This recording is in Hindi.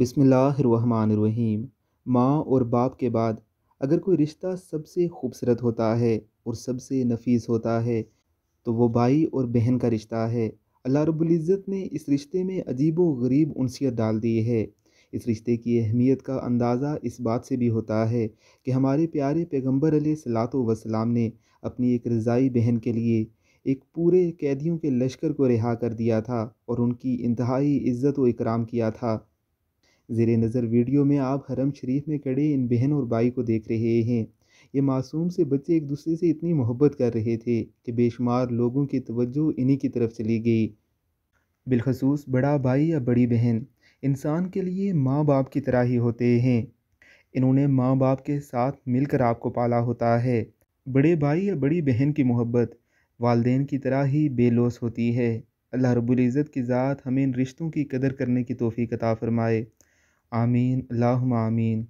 बिसमीम माँ और बाप के बाद अगर कोई रिश्ता सबसे खूबसूरत होता है और सबसे नफीस होता है तो वो भाई और बहन का रिश्ता है अल्लाह रब्ज़त ने इस रिश्ते में अजीब व गरीब उनसीत डाल दी है इस रिश्ते की अहमियत का अंदाज़ा इस बात से भी होता है कि हमारे प्यारे पैगम्बर सलात वसलाम ने अपनी एक रज़ाई बहन के लिए एक पूरे कैदियों के लश्कर को रिहा कर दिया था और उनकी इंतहाई इज़्ज़त व इकराम किया था ज़ेर नज़र वीडियो में आप हरम शरीफ में खड़े इन बहन और भाई को देख रहे हैं ये मासूम से बच्चे एक दूसरे से इतनी मोहब्बत कर रहे थे कि बेशुमार लोगों की तवज्जो इन्हीं की तरफ चली गई बिलखसूस बड़ा भाई या बड़ी बहन इंसान के लिए माँ बाप की तरह ही होते हैं इन्होंने माँ बाप के साथ मिलकर आपको पाला होता है बड़े भाई या बड़ी बहन की मोहब्बत वालदेन की तरह ही बेलोस होती है अल्लाह रब्बुल इज़्ज़त की ज़ात हमें इन रिश्तों की कदर करने की तोफ़ी कता फ़रमाए आमीन अल्लाहुम्मा आमीन